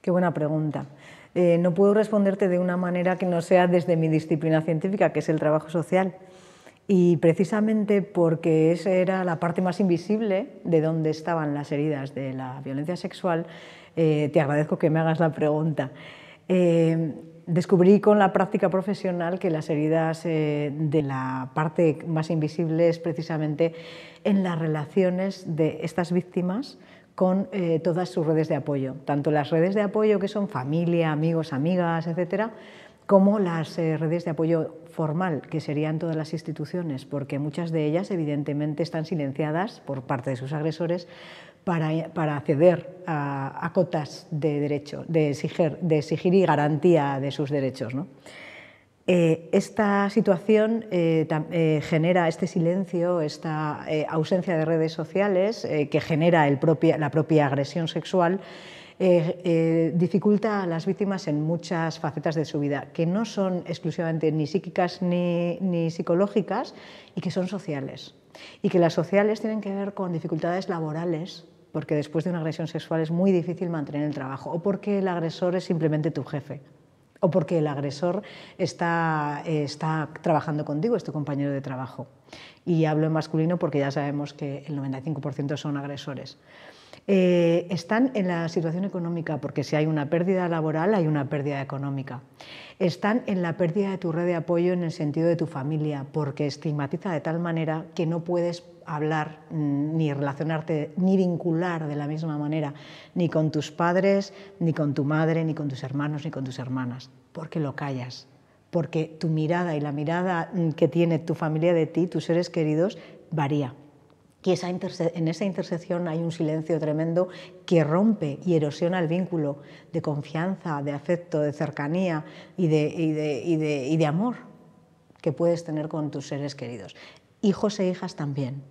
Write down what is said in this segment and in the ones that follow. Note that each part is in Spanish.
Qué buena pregunta. Eh, no puedo responderte de una manera que no sea desde mi disciplina científica, que es el trabajo social. Y precisamente porque esa era la parte más invisible de donde estaban las heridas de la violencia sexual, eh, te agradezco que me hagas la pregunta. Eh, descubrí con la práctica profesional que las heridas de la parte más invisible es precisamente en las relaciones de estas víctimas con eh, todas sus redes de apoyo, tanto las redes de apoyo que son familia, amigos, amigas, etcétera, como las eh, redes de apoyo formal, que serían todas las instituciones, porque muchas de ellas evidentemente están silenciadas por parte de sus agresores para, acceder a, cotas de derecho, de exigir, y garantía de sus derechos. ¿no? Eh, esta situación eh, eh, genera este silencio, esta ausencia de redes sociales que genera la propia agresión sexual, dificulta a las víctimas en muchas facetas de su vida, que no son exclusivamente ni psíquicas ni, ni psicológicas y que son sociales. Y que las sociales tienen que ver con dificultades laborales, porque después de una agresión sexual es muy difícil mantener el trabajo, o porque el agresor es simplemente tu jefe o porque el agresor está, eh, está trabajando contigo, es tu compañero de trabajo. Y hablo en masculino porque ya sabemos que el 95% son agresores. Eh, están en la situación económica, porque si hay una pérdida laboral, hay una pérdida económica. Están en la pérdida de tu red de apoyo en el sentido de tu familia, porque estigmatiza de tal manera que no puedes hablar mm, ni relacionarte ni vincular de la misma manera ni con tus padres, ni con tu madre, ni con tus hermanos, ni con tus hermanas, porque lo callas, porque tu mirada y la mirada mm, que tiene tu familia de ti, tus seres queridos, varía en esa intersección hay un silencio tremendo que rompe y erosiona el vínculo de confianza, de afecto, de cercanía y de, y de amor que puedes tener con tus seres queridos. Hijos e hijas también.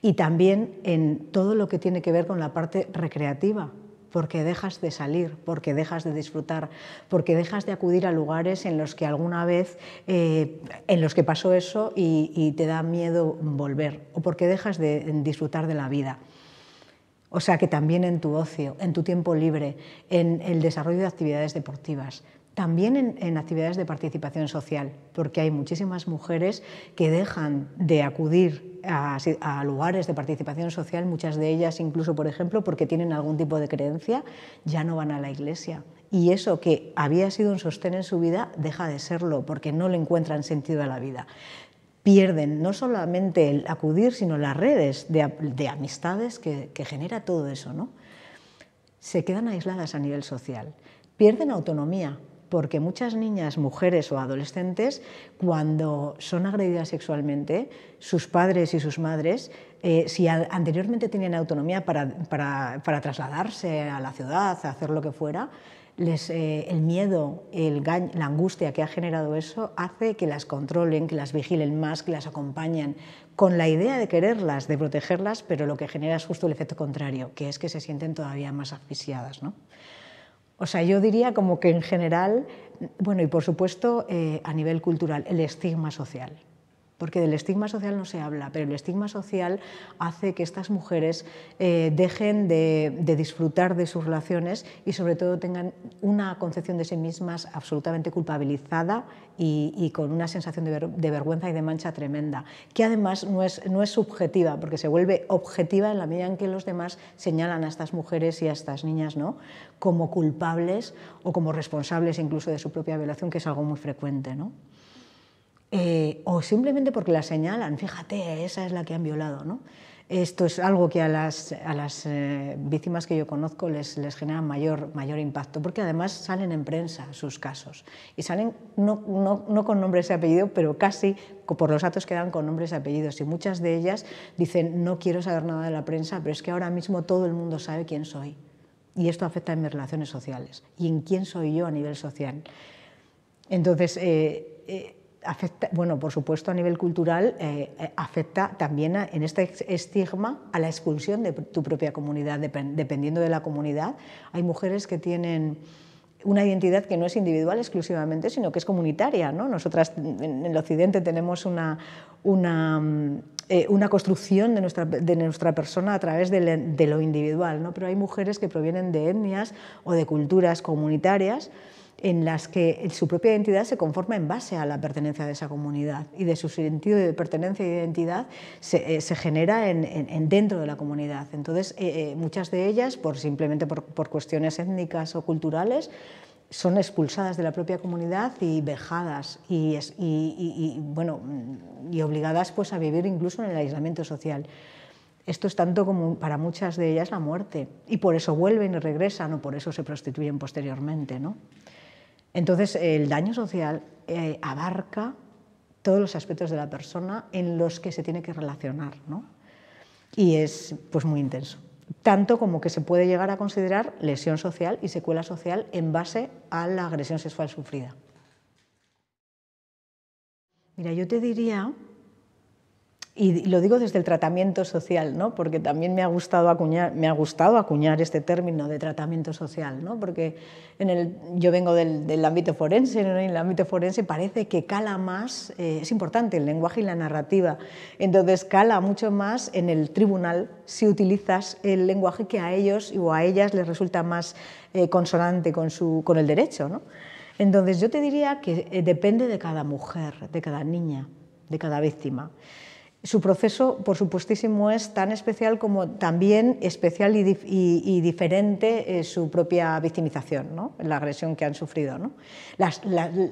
Y también en todo lo que tiene que ver con la parte recreativa, porque dejas de salir, porque dejas de disfrutar, porque dejas de acudir a lugares en los que alguna vez, eh, en los que pasó eso y te da miedo volver, o porque dejas de disfrutar de la vida. O sea que también en tu ocio, en tu tiempo libre, en el desarrollo de actividades deportivas, también en, actividades de participación social, porque hay muchísimas mujeres que dejan de acudir a, lugares de participación social, muchas de ellas incluso, por ejemplo, porque tienen algún tipo de creencia, ya no van a la iglesia. Y eso que había sido un sostén en su vida deja de serlo, porque no le encuentran sentido a la vida. Pierden no solamente el acudir, sino las redes de, amistades que, que genera todo eso. ¿no? Se quedan aisladas a nivel social. Pierden autonomía, porque muchas niñas, mujeres o adolescentes, cuando son agredidas sexualmente, sus padres y sus madres, eh, si anteriormente tenían autonomía para, trasladarse a la ciudad, a hacer lo que fuera, eh, el miedo, la angustia que ha generado eso hace que las controlen, que las vigilen más, que las acompañen, con la idea de quererlas, de protegerlas, pero lo que genera es justo el efecto contrario, que es que se sienten todavía más asfixiadas. ¿no? O sea, yo diría como que en general, bueno, y por supuesto eh, a nivel cultural, el estigma social porque del estigma social no se habla, pero el estigma social hace que estas mujeres eh, dejen de, disfrutar de sus relaciones y sobre todo tengan una concepción de sí mismas absolutamente culpabilizada y, con una sensación de, vergüenza y de mancha tremenda, que además no es, subjetiva, porque se vuelve objetiva en la medida en que los demás señalan a estas mujeres y a estas niñas ¿no? como culpables o como responsables incluso de su propia violación, que es algo muy frecuente. ¿no? Eh, o simplemente porque la señalan, fíjate, esa es la que han violado. ¿no? Esto es algo que a las, a las eh, víctimas que yo conozco les, les genera mayor, mayor impacto, porque además salen en prensa sus casos y salen no, no, no con nombres y apellidos, pero casi por los datos que dan con nombres y apellidos. Y muchas de ellas dicen, no quiero saber nada de la prensa, pero es que ahora mismo todo el mundo sabe quién soy. Y esto afecta en mis relaciones sociales y en quién soy yo a nivel social. Entonces, eh, bueno, por supuesto a nivel cultural, eh, eh, afecta también en este estigma a la expulsión de tu propia comunidad, dependiendo de la comunidad. Hay mujeres que tienen una identidad que no es individual exclusivamente, sino que es comunitaria. ¿no? Nosotras en el Occidente tenemos una, mm, eh, construcción de nuestra, persona a través de, de lo individual, ¿no? pero hay mujeres que provienen de etnias o de culturas comunitarias en las que su propia identidad se conforma en base a la pertenencia de esa comunidad y de su sentido de pertenencia e identidad se, eh, genera en, dentro de la comunidad. Entonces, eh, eh, muchas de ellas, por, simplemente por, cuestiones étnicas o culturales, son expulsadas de la propia comunidad y vejadas y, y, bueno, y obligadas pues, a vivir incluso en el aislamiento social. Esto es tanto como para muchas de ellas la muerte y por eso vuelven y regresan o por eso se prostituyen posteriormente. ¿no? Entonces, el daño social eh, abarca todos los aspectos de la persona en los que se tiene que relacionar, Y es pues, muy intenso. Tanto como que se puede llegar a considerar lesión social y secuela social en base a la agresión sexual sufrida. Mira, yo te diría y lo digo desde el tratamiento social, ¿no? porque también me ha, gustado acuñar, me ha gustado acuñar este término de tratamiento social, ¿no? porque en yo vengo del, ámbito forense, y en el ámbito forense parece que cala más, eh, es importante el lenguaje y la narrativa, entonces cala mucho más en el tribunal si utilizas el lenguaje que a ellos o a ellas les resulta más eh, consonante con, con el derecho. ¿no? Entonces yo te diría que eh, depende de cada mujer, de cada niña, de cada víctima. Su proceso, por supuestísimo, es tan especial como también especial y, diferente eh, su propia victimización, la agresión que han sufrido,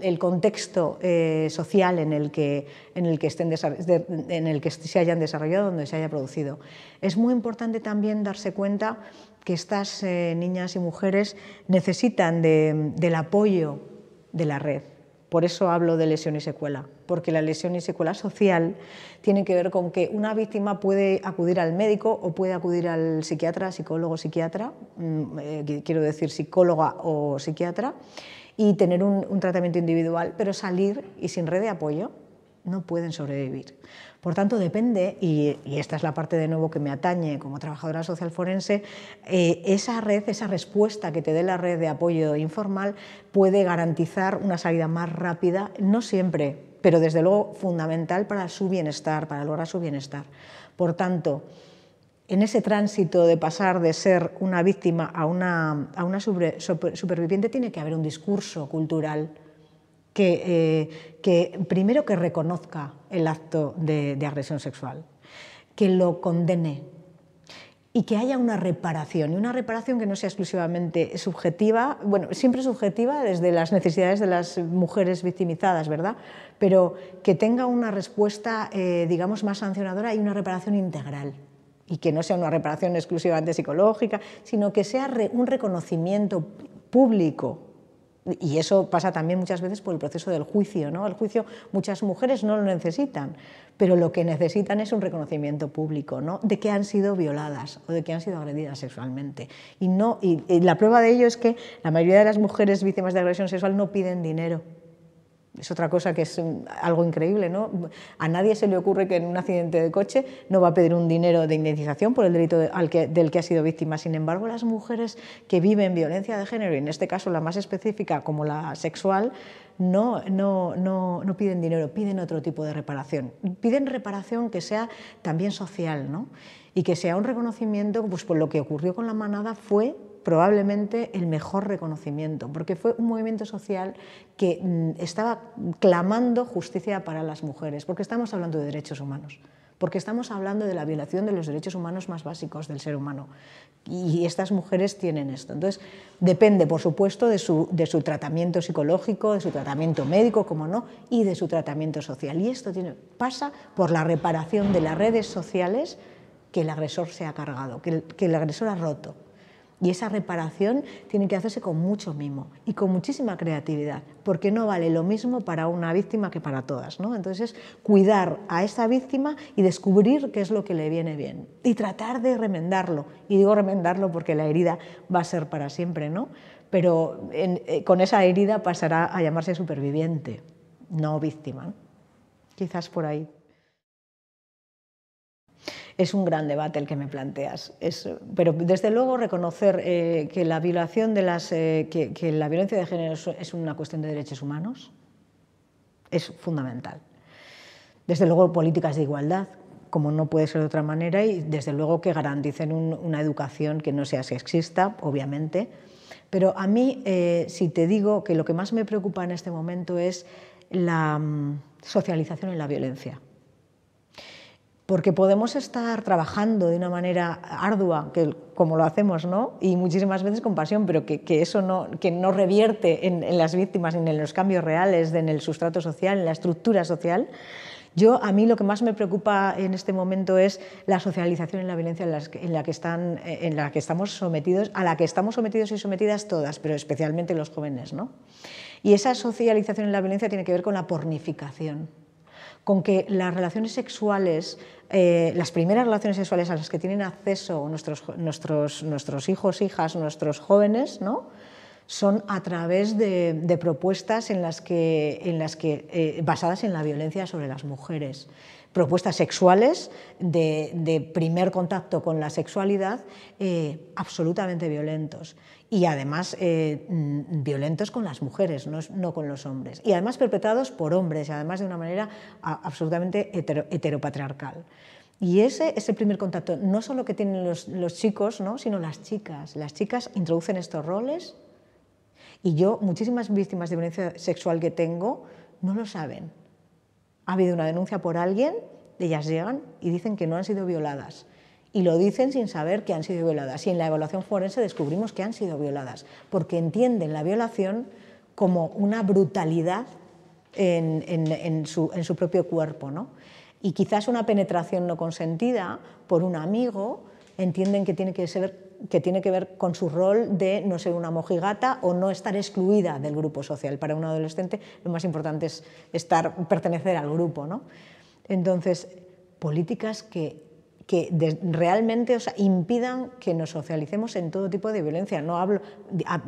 el contexto social en el, que, se hayan desarrollado, donde se haya producido. Es muy importante también darse cuenta que estas eh, niñas y mujeres necesitan del apoyo de la red, por eso hablo de lesión y secuela, porque la lesión y secuela social tiene que ver con que una víctima puede acudir al médico o puede acudir al psiquiatra, psicólogo, psiquiatra, mm, eh, quiero decir psicóloga o psiquiatra, y tener un tratamiento individual, pero salir y sin red de apoyo no pueden sobrevivir. Por tanto, depende, y, esta es la parte de nuevo que me atañe como trabajadora social forense, eh, esa red, esa respuesta que te dé la red de apoyo informal puede garantizar una salida más rápida, no siempre, pero desde luego fundamental para su bienestar, para lograr su bienestar. Por tanto, en ese tránsito de pasar de ser una víctima a una, a una superviviente tiene que haber un discurso cultural eh, que, primero que reconozca el acto de, agresión sexual, que lo condene, y que haya una reparación, y una reparación que no sea exclusivamente subjetiva, bueno, siempre subjetiva desde las necesidades de las mujeres victimizadas, ¿verdad? Pero que tenga una respuesta, eh, digamos, más sancionadora y una reparación integral, y que no sea una reparación exclusivamente psicológica, sino que sea un reconocimiento público y eso pasa también muchas veces por el proceso del juicio, ¿no? El juicio muchas mujeres no lo necesitan, pero lo que necesitan es un reconocimiento público, ¿no? De que han sido violadas o de que han sido agredidas sexualmente. Y no y la prueba de ello es que la mayoría de las mujeres víctimas de agresión sexual no piden dinero es otra cosa que es mm, algo increíble, ¿no? A nadie se le ocurre que en un accidente de coche no va a pedir un dinero de indemnización por el delito del que ha sido víctima. Sin embargo, las mujeres que viven violencia de género, y en este caso la más específica como la sexual, no, no, piden dinero, piden otro tipo de reparación. Piden reparación que sea también social, ¿no? Y que sea un reconocimiento, pues por lo que ocurrió con la manada fue probablemente el mejor reconocimiento, porque fue un movimiento social que mm, estaba clamando justicia para las mujeres, porque estamos hablando de derechos humanos porque estamos hablando de la violación de los derechos humanos más básicos del ser humano. Y estas mujeres tienen esto. Entonces, depende, por supuesto, de su, tratamiento psicológico, de su tratamiento médico, como no, y de su tratamiento social. Y esto pasa por la reparación de las redes sociales que el agresor se ha cargado, que el agresor ha roto. Y esa reparación tiene que hacerse con mucho mimo y con muchísima creatividad, porque no vale lo mismo para una víctima que para todas. ¿no? Entonces, cuidar a esa víctima y descubrir qué es lo que le viene bien y tratar de remendarlo. Y digo remendarlo porque la herida va a ser para siempre, ¿no? pero eh, con esa herida pasará a llamarse superviviente, no víctima. Quizás por ahí es un gran debate el que me planteas. pero desde luego reconocer eh, que la violación de las eh, que, la violencia de género es una cuestión de derechos humanos es fundamental. Desde luego políticas de igualdad, como no puede ser de otra manera, y desde luego que garanticen una educación que no sea sexista, obviamente. Pero a mí, eh, si te digo que lo que más me preocupa en este momento es la mm, socialización en la violencia porque podemos estar trabajando de una manera ardua, que, como lo hacemos, ¿no? y muchísimas veces con pasión, pero que, eso no, que no revierte en, las víctimas, ni en los cambios reales, en el sustrato social, en la estructura social. Yo, a mí lo que más me preocupa en este momento es la socialización en la violencia la que están, eh, en la que estamos sometidos, a la que estamos sometidos y sometidas todas, pero especialmente los jóvenes. ¿no? Y esa socialización en la violencia tiene que ver con la pornificación con que las relaciones sexuales eh, las primeras relaciones sexuales a las que tienen acceso nuestros, nuestros, nuestros hijos, hijas, nuestros jóvenes, ¿no? son a través de, propuestas en las que, en las que eh, basadas en la violencia sobre las mujeres propuestas sexuales de, primer contacto con la sexualidad eh, absolutamente violentos y además eh, mm, violentos con las mujeres, no, no, con los hombres, y además perpetrados por hombres, además de una manera absolutamente heteropatriarcal. Y ese es el primer contacto, no solo que tienen los, los chicos, ¿no? sino las chicas. Las chicas introducen estos roles y yo, muchísimas víctimas de violencia sexual que tengo, no lo saben. Ha habido una denuncia por alguien, ellas llegan y dicen que no han sido violadas. Y lo dicen sin saber que han sido violadas. Y en la evaluación forense descubrimos que han sido violadas, porque entienden la violación como una brutalidad en, su, su, propio cuerpo. ¿no? Y quizás una penetración no consentida por un amigo entienden que tiene que, ser, que tiene que ver con su rol de no ser una mojigata o no estar excluida del grupo social. Para un adolescente lo más importante es estar, pertenecer al grupo. ¿no? Entonces, políticas que que realmente o sea, impidan que nos socialicemos en todo tipo de violencia. No hablo,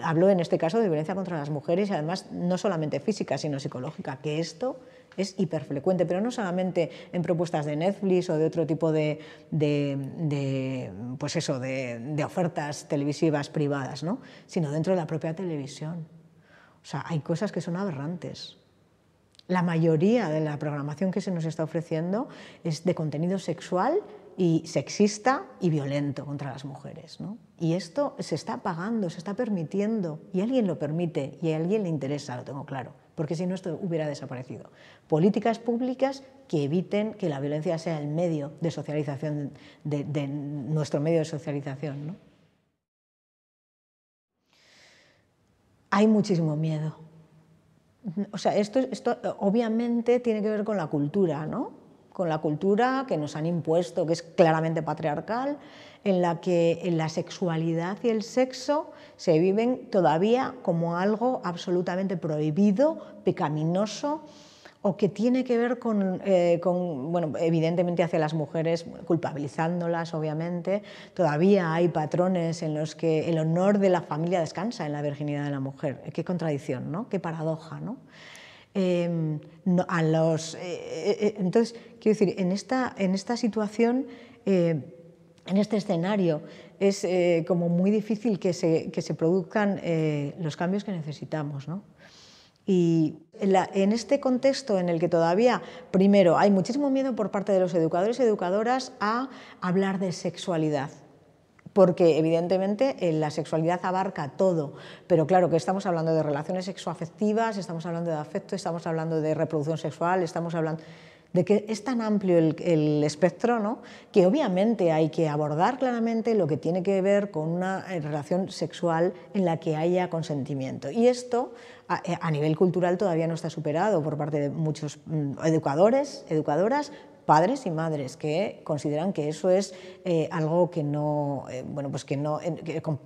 hablo en este caso de violencia contra las mujeres y además no solamente física, sino psicológica, que esto es hiperfrecuente, pero no solamente en propuestas de Netflix o de otro tipo de, pues eso, ofertas televisivas privadas, ¿no? sino dentro de la propia televisión. O sea, hay cosas que son aberrantes. La mayoría de la programación que se nos está ofreciendo es de contenido sexual y sexista y violento contra las mujeres. Y esto se está pagando, se está permitiendo, y alguien lo permite, y a alguien le interesa, lo tengo claro, porque si no esto hubiera desaparecido. Políticas públicas que eviten que la violencia sea el medio de socialización, de, nuestro medio de socialización. Hay muchísimo miedo. O sea, esto, esto obviamente tiene que ver con la cultura, ¿no? con la cultura que nos han impuesto, que es claramente patriarcal, en la que la sexualidad y el sexo se viven todavía como algo absolutamente prohibido, pecaminoso o que tiene que ver con, eh, bueno, evidentemente hacia las mujeres, culpabilizándolas, obviamente. Todavía hay patrones en los que el honor de la familia descansa en la virginidad de la mujer. Qué contradicción, ¿no? Qué paradoja, ¿no? Em, a los... Eh, eh, eh, entonces, quiero decir, en esta, situación, en este escenario, es como muy difícil que se, produzcan los cambios que necesitamos. Y en, este contexto en el que todavía, primero, hay muchísimo miedo por parte de los educadores y educadoras a hablar de sexualidad porque evidentemente eh, la sexualidad abarca todo, pero claro que estamos hablando de relaciones sexoafectivas, estamos hablando de afecto, estamos hablando de reproducción sexual, estamos hablando de que es tan amplio el, espectro ¿no? que obviamente hay que abordar claramente lo que tiene que ver con una eh, relación sexual en la que haya consentimiento. Y esto eh, a nivel cultural todavía no está superado por parte de muchos mm, educadores, educadoras, padres y madres que consideran que eso es eh, algo que no, eh, bueno, pues que no,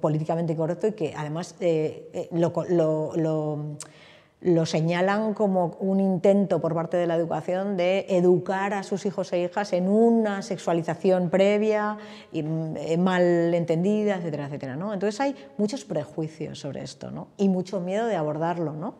políticamente correcto y que además eh, lo, señalan como un intento por parte de la educación de educar a sus hijos e hijas en una sexualización previa y mal entendida, etcétera, etcétera. ¿no? Entonces hay muchos prejuicios sobre esto y mucho miedo de abordarlo. ¿no?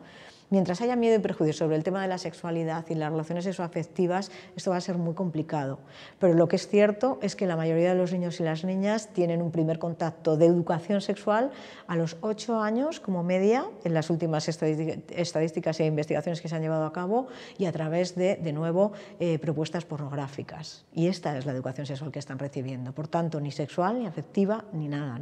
Mientras haya miedo y prejuicio sobre el tema de la sexualidad y las relaciones sexoafectivas, esto va a ser muy complicado. Pero lo que es cierto es que la mayoría de los niños y las niñas tienen un primer contacto de educación sexual a los ocho años como media, en las últimas estadísticas e investigaciones que se han llevado a cabo, y a través de, de nuevo, eh, propuestas pornográficas. Y esta es la educación sexual que están recibiendo. Por tanto, ni sexual, ni afectiva, ni nada,